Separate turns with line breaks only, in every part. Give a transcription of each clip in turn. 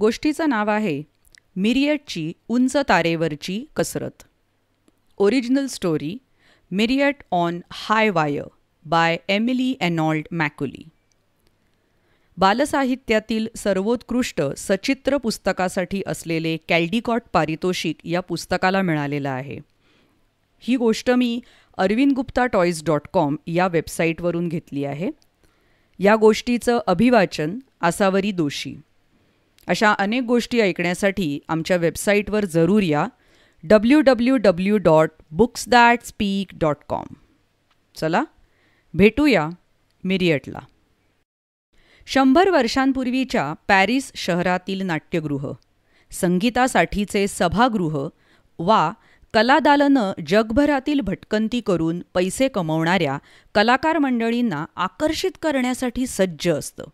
गोष्टीचं नाव आहे मिरियटची उंच तारेवरची कसरत original story Mirette on high wire by Emily Arnold McCully बालसाहित्यातील सर्वोत्कृष्ट सचित्र पुस्तकासाठी असलेले कॅल्डिकॉट पारितोषिक या पुस्तकाला मिळालेलं आहे ही गोष्ट मी Arvind Gupta toys dot com या वेबसाईटवरून घेतली आहे या गोष्टीचं अभिवाचन आसावरी दोषी अशा अनेक गोष्टी ऐकण्यासाठी आमच्या वेबसाईटवर जरूर या W W W dot books that speak dot com चला भेटूया मिरियटला शंभर वर्षांपूर्वीच्या पॅरिस शहरातील नाट्यगृह संगीतासाठीचे सभागृह वा कलादालनं जगभरातील भटकंती करून पैसे कमवणाऱ्या कलाकार मंडळींना आकर्षित करण्यासाठी सज्ज असतं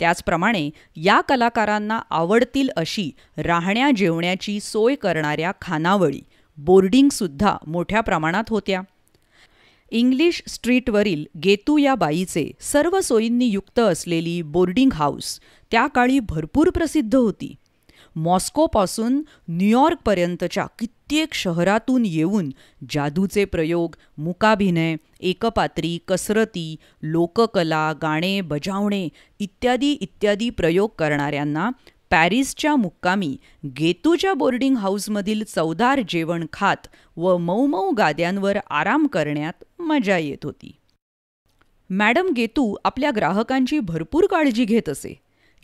त्याचप्रमाणे या कलाकारांना आवडतील अशी राहण्या जेवण्याची सोय करणाऱ्या खानावळी बोर्डिंगसुद्धा मोठ्या प्रमाणात होत्या इंग्लिश स्ट्रीटवरील गेतू या बाईचे सर्व सोयींनी युक्त असलेली बोर्डिंग हाऊस त्या काळी भरपूर प्रसिद्ध होती मॉस्कोपासून न्यूयॉर्कपर्यंतच्या किती प्रत्येक शहरातून येऊन जादूचे प्रयोग मुकाभिनय एकपात्री कसरती लोककला गाणे बजावणे इत्यादी इत्यादी प्रयोग करणाऱ्यांना पॅरिसच्या मुक्कामी गेतूच्या बोर्डिंग हाऊसमधील चवदार जेवण खात व मऊ गाद्यांवर आराम करण्यात मजा येत होती मॅडम गेतू आपल्या ग्राहकांची भरपूर काळजी घेत असे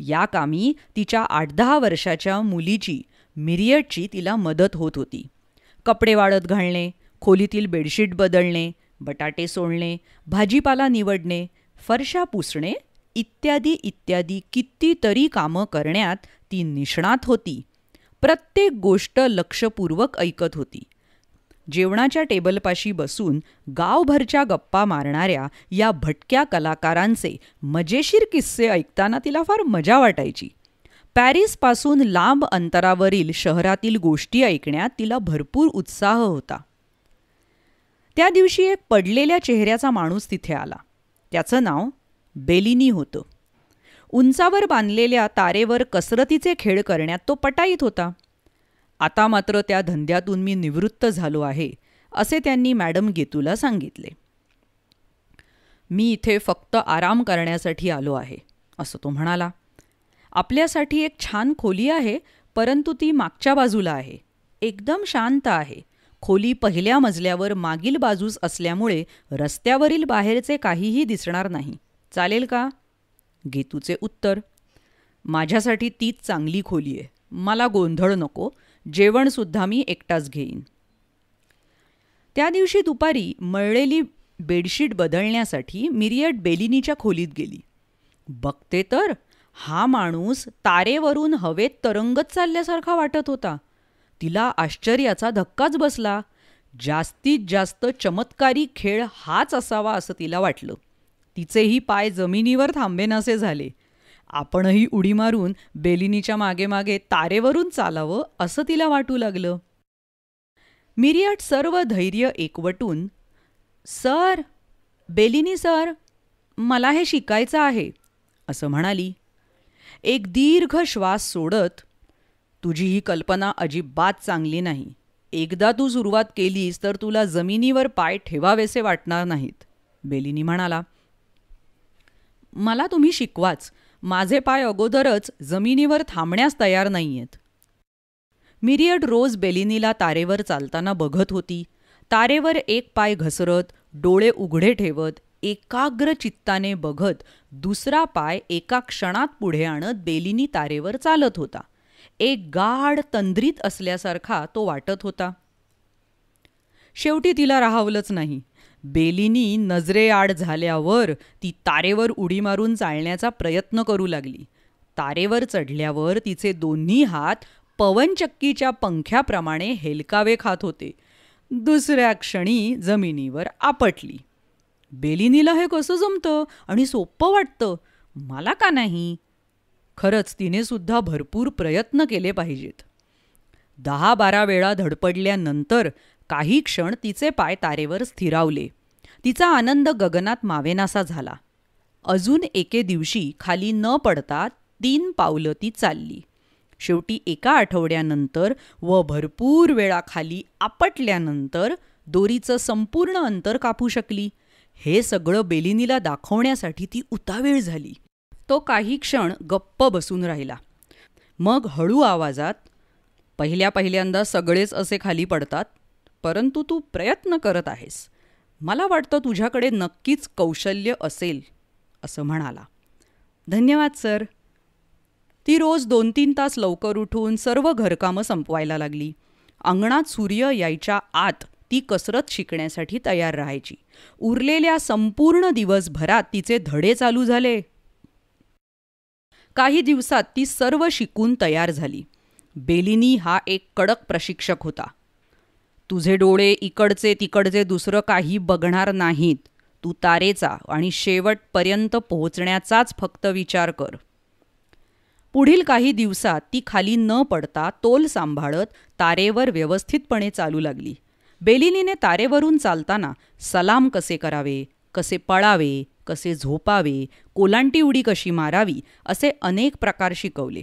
या कामी तिच्या आठ दहा वर्षाच्या मुलीची मिरियटची तिला मदत होत होती कपडे वाळत घालणे खोलीतील बेडशीट बदलणे बटाटे सोडणे भाजीपाला निवडणे फरशा पुसणे इत्यादी इत्यादी कितीतरी कामं करण्यात ती निष्णात होती प्रत्येक गोष्ट लक्षपूर्वक ऐकत होती जेवणाच्या टेबलपाशी बसून गावभरच्या गप्पा मारणाऱ्या या भटक्या कलाकारांचे मजेशीर किस्से ऐकताना तिला फार मजा वाटायची पॅरिसपासून लांब अंतरावरील शहरातील गोष्टी ऐकण्यात तिला भरपूर उत्साह होता त्या दिवशी एक पडलेल्या चेहऱ्याचा माणूस तिथे आला त्याचं नाव बेलिनी होतं उंचावर बांधलेल्या तारेवर कसरतीचे खेळ करण्यात तो पटाईत होता आता मात्र त्या धंद्यातून मी निवृत्त झालो आहे असे त्यांनी मॅडम गेतूला सांगितले मी इथे फक्त आराम करण्यासाठी आलो आहे असं तो म्हणाला आपल्यासाठी एक छान खोली आहे परंतु ती मागच्या बाजूला आहे एकदम शांत आहे खोली पहिल्या मजल्यावर मागील बाजूस असल्यामुळे रस्त्यावरील बाहेरचे काहीही दिसणार नाही चालेल का घेतूचे उत्तर माझ्यासाठी तीच चांगली खोली आहे मला गोंधळ नको जेवणसुद्धा मी एकटाच घेईन त्या दिवशी दुपारी मळलेली बेडशीट बदलण्यासाठी मिरियट बेलिनीच्या खोलीत गेली बघते तर हा माणूस तारेवरून हवेत तरंगत चालल्यासारखा वाटत होता तिला आश्चर्याचा धक्काच बसला जास्तीत जास्त चमत्कारी खेळ हाच असावा असं तिला वाटलं तिचेही पाय जमिनीवर थांबेनासे झाले आपणही उडी मारून बेलिनीच्या मागे मागे तारेवरून चालावं असं तिला वाटू लागलं मिरियाट सर्व धैर्य एकवटून सर बेलिनी सर मला हे शिकायचं आहे असं म्हणाली एक दीर्घ श्वास सोडत तुझी ही कल्पना अजिबात चांगली नाही एकदा तू सुरुवात केलीस तर तुला जमिनीवर पाय ठेवावेसे वाटणार नाहीत बेलिनी म्हणाला मला तुम्ही शिकवाच माझे पाय अगोदरच जमिनीवर थांबण्यास तयार नाही आहेत मिरियड रोज बेलिनीला तारेवर चालताना बघत होती तारेवर एक पाय घसरत डोळे उघडे ठेवत एकाग्र चित्ताने बघत दुसरा पाय एका क्षणात पुढे आणत बेलिनी तारेवर चालत होता एक गाढ तंद्रित असल्यासारखा तो वाटत होता शेवटी तिला राहावलंच नाही बेलिनी नजरेआड झाल्यावर ती तारेवर उडी मारून चालण्याचा प्रयत्न करू लागली तारेवर चढल्यावर तिचे दोन्ही हात पवनचक्कीच्या पंख्याप्रमाणे हेलकावे खात होते दुसऱ्या क्षणी जमिनीवर आपटली बेलिनीला हे कसं जमतं आणि सोपं वाटतं मला का नाही खरंच तिने सुद्धा भरपूर प्रयत्न केले पाहिजेत दहा बारा वेळा धडपडल्यानंतर काही क्षण तिचे पाय तारेवर स्थिरावले तिचा आनंद गगनात मावेनासा झाला अजून एके दिवशी खाली न पडता तीन पावलं ती चालली शेवटी एका आठवड्यानंतर व भरपूर वेळा खाली आपटल्यानंतर दोरीचं संपूर्ण अंतर कापू शकली हे सगळं बेलिनीला दाखवण्यासाठी ती उतावीळ झाली तो काही क्षण गप्प बसून राहिला मग हळू आवाजात पहिल्या पहिल्यांदा सगळेच असे खाली पडतात परंतु तू प्रयत्न करत आहेस मला वाटतं तुझ्याकडे नक्कीच कौशल्य असेल असं म्हणाला धन्यवाद सर ती रोज दोन तीन तास लवकर उठून सर्व घरकामं संपवायला लागली अंगणात सूर्य यायच्या आत ती कसरत शिकण्यासाठी तयार राहायची उरलेल्या संपूर्ण दिवसभरात तिचे धडे चालू झाले काही दिवसात ती सर्व शिकून तयार झाली बेलिनी हा एक कडक प्रशिक्षक होता तुझे डोळे इकडचे तिकडचे दुसरं काही बघणार नाहीत तू तारेचा आणि शेवटपर्यंत पोहोचण्याचाच फक्त विचार कर पुढील काही दिवसात ती खाली न पडता तोल सांभाळत तारेवर व्यवस्थितपणे चालू लागली बेलिनीने तारेवरून चालताना सलाम कसे करावे कसे पळावे कसे झोपावे कोलांटी उडी कशी मारावी असे अनेक प्रकार शिकवले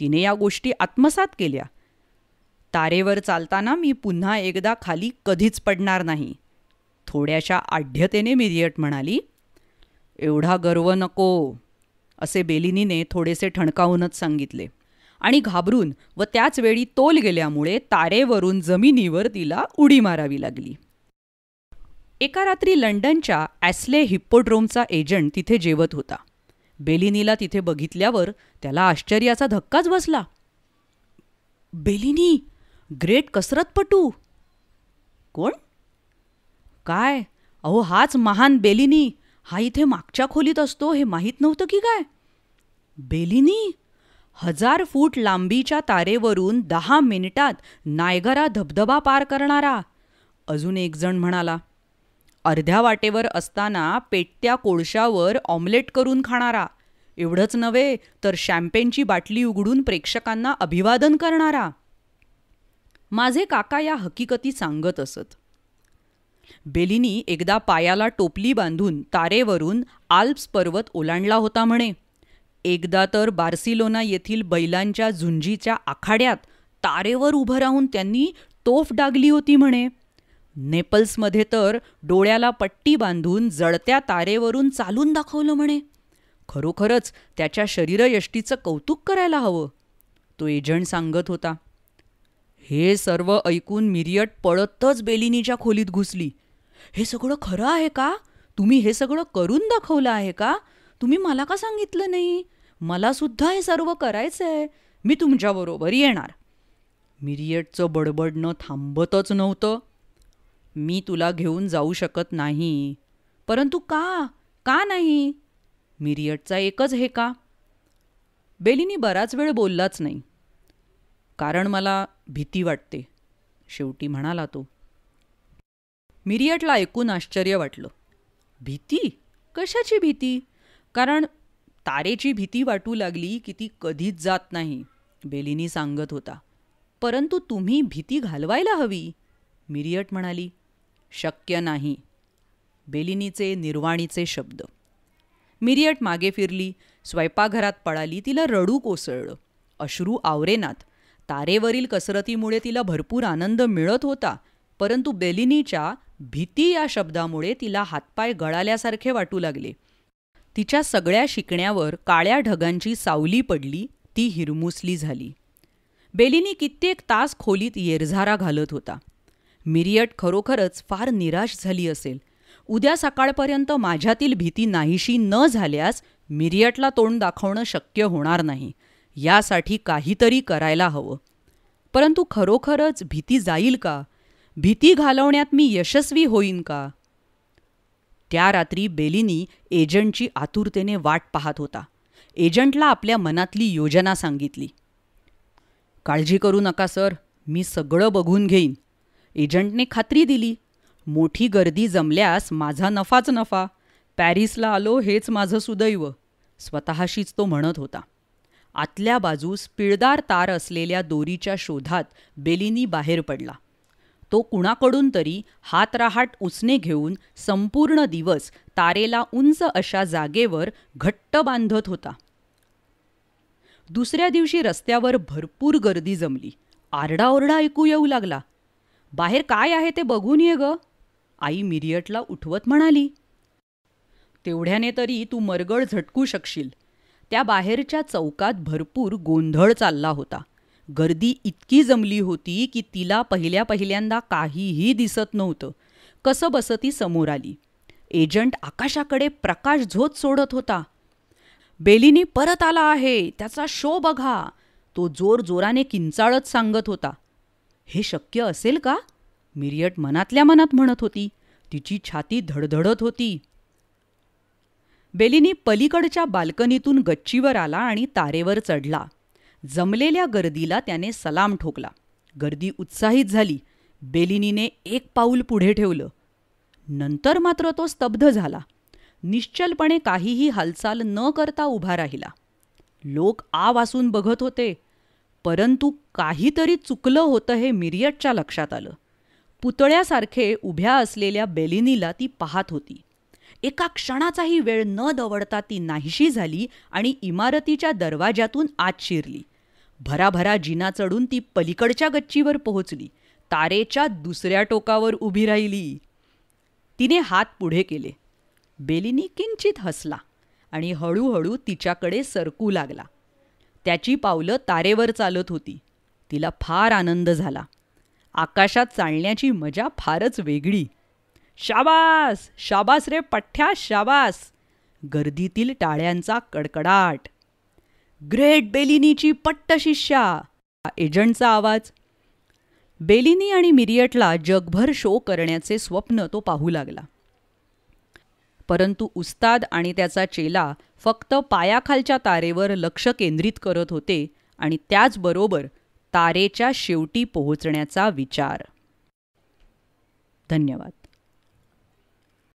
तिने या गोष्टी आत्मसात केल्या तारेवर चालताना मी पुन्हा एकदा खाली कधीच पडणार नाही थोड्याशा आढ्यतेने मिरियट म्हणाली एवढा गर्व नको असे बेलिनीने थोडेसे ठणकावूनच सांगितले आणि घाबरून व त्याच वेळी तोल गेल्यामुळे तारेवरून जमिनीवर तिला उडी मारावी लागली एका रात्री लंडनच्या ॲस्ले हिप्पोड्रोमचा एजंट तिथे जेवत होता बेलिनीला तिथे बघितल्यावर त्याला आश्चर्याचा धक्काच बसला बेलिनी ग्रेट कसरतपटू कोण काय अहो हाच महान बेलिनी हा इथे मागच्या खोलीत असतो हे माहीत नव्हतं की काय बेलिनी हजार फूट लांबीच्या तारेवरून दहा मिनिटात नायगरा धबधबा पार करणारा अजून एक जण म्हणाला अर्ध्या वाटेवर असताना पेटत्या कोळशावर ऑमलेट करून खाणारा एवढंच नव्हे तर शॅम्पेनची बाटली उघडून प्रेक्षकांना अभिवादन करणारा माझे काका या हकीकती सांगत असत बेलिनी एकदा पायाला टोपली बांधून तारेवरून आल्प्स पर्वत ओलांडला होता म्हणे एकदा तर बार्सिलोना येथील बैलांच्या झुंजीच्या आखाड्यात तारेवर उभं राहून त्यांनी तोफ डागली होती म्हणे नेपल्समध्ये तर डोळ्याला पट्टी बांधून जळत्या तारेवरून चालून दाखवलं म्हणे खरोखरच त्याच्या शरीरयष्टीचं कौतुक करायला हवं तो एजंट सांगत होता हे सर्व ऐकून मिरियट पळतच बेलिनीच्या खोलीत घुसली हे सगळं खरं आहे का तुम्ही हे सगळं करून दाखवलं आहे का तुम्ही मला का सांगितलं नाही मला सुद्धा हे सर्व करायचं आहे मी तुमच्याबरोबर येणार मिरियटचं बडबडणं थांबतच नव्हतं मी तुला घेऊन जाऊ शकत नाही परंतु का का नाही मिरियटचा एकच हे का बेलीनी बराच वेळ बोललाच नाही कारण मला भीती वाटते शेवटी म्हणाला तो मिरियटला ऐकून आश्चर्य वाटलं भीती कशाची भीती कारण तारेची भीती वाटू लागली की ती कधीच जात नाही बेलीनी सांगत होता परंतु तुम्ही भीती घालवायला हवी मिरियट म्हणाली शक्य नाही बेलिनीचे निर्वाणीचे शब्द मिरियट मागे फिरली स्वयंपाकघरात पळाली तिला रडू कोसळलं अश्रू आवरेनात तारेवरील कसरतीमुळे तिला भरपूर आनंद मिळत होता परंतु बेलिनीच्या भीती या शब्दामुळे तिला हातपाय गळाल्यासारखे वाटू लागले तिच्या सगळ्या शिकण्यावर काळ्या ढगांची सावली पडली ती हिरमुसली झाली बेलीनी कित्येक तास खोलीत येरझारा घालत होता मिरियट खरोखरच फार निराश झाली असेल उद्या सकाळपर्यंत माझ्यातील भीती नाहीशी न झाल्यास मिरियटला तोंड दाखवणं शक्य होणार नाही यासाठी काहीतरी करायला हवं परंतु खरोखरच भीती जाईल का भीती घालवण्यात मी यशस्वी होईन का त्या रात्री बेलीनी एजंटची आतुरतेने वाट पाहत होता एजंटला आपल्या मनातली योजना सांगितली काळजी करू नका सर मी सगळं बघून घेईन एजंटने खात्री दिली मोठी गर्दी जमल्यास माझा नफाच नफा पॅरिसला आलो हेच माझं सुदैव स्वतःशीच तो म्हणत होता आतल्या बाजूस पिळदार तार असलेल्या दोरीच्या शोधात बेलीनी बाहेर पडला तो कुणाकडून तरी हातराहाट उसने घेऊन संपूर्ण दिवस तारेला उंच अशा जागेवर घट्ट बांधत होता दुसऱ्या दिवशी रस्त्यावर भरपूर गर्दी जमली आरडाओरडा ऐकू येऊ लागला बाहेर काय आहे ते बघून ये ग आई मिरियटला उठवत म्हणाली तेवढ्याने तरी तू मरगळ झटकू शकशील त्या बाहेरच्या चौकात भरपूर गोंधळ चालला होता गर्दी इतकी जमली होती की तिला पहिल्या पहिल्यांदा काहीही दिसत नव्हतं कसं बसं ती समोर आली एजंट आकाशाकडे प्रकाश झोत सोडत होता बेलीनी परत आला आहे त्याचा शो बघा तो जोर जोराने किंचाळत सांगत होता हे शक्य असेल का मिरियट मनातल्या मनात म्हणत होती तिची छाती धडधडत होती बेलीनी पलीकडच्या बाल्कनीतून गच्चीवर आला आणि तारेवर चढला जमलेल्या गर्दीला त्याने सलाम ठोकला गर्दी उत्साहित झाली बेलिनीने एक पाऊल पुढे ठेवलं नंतर मात्र तो स्तब्ध झाला निश्चलपणे काहीही हालचाल न करता उभा राहिला लोक आ बघत होते परंतु काहीतरी चुकलं होतं हे मिरियटच्या लक्षात आलं पुतळ्यासारखे उभ्या असलेल्या बेलिनीला ती पाहत होती एका क्षणाचाही वेळ न दवडता ती नाहीशी झाली आणि इमारतीच्या दरवाज्यातून आत शिरली भराभरा जिना चढून ती पलीकडच्या गच्चीवर पोहोचली तारेच्या दुसऱ्या टोकावर उभी राहिली तिने हात पुढे केले बेलिनी किंचित हसला आणि हळूहळू तिच्याकडे सरकू लागला त्याची पावलं तारेवर चालत होती तिला फार आनंद झाला आकाशात चालण्याची मजा फारच वेगळी शाबास शाबास रे पठ्ठ्या शाबास गर्दीतील टाळ्यांचा कडकडाट ग्रेट बेलिनीची पट्ट शिष्या एजंटचा आवाज बेलिनी आणि मिरियटला जगभर शो करण्याचे स्वप्न तो पाहू लागला परंतु उस्ताद आणि त्याचा चेला फक्त पायाखालच्या तारेवर लक्ष केंद्रित करत होते आणि त्याचबरोबर तारेच्या शेवटी पोहोचण्याचा विचार धन्यवाद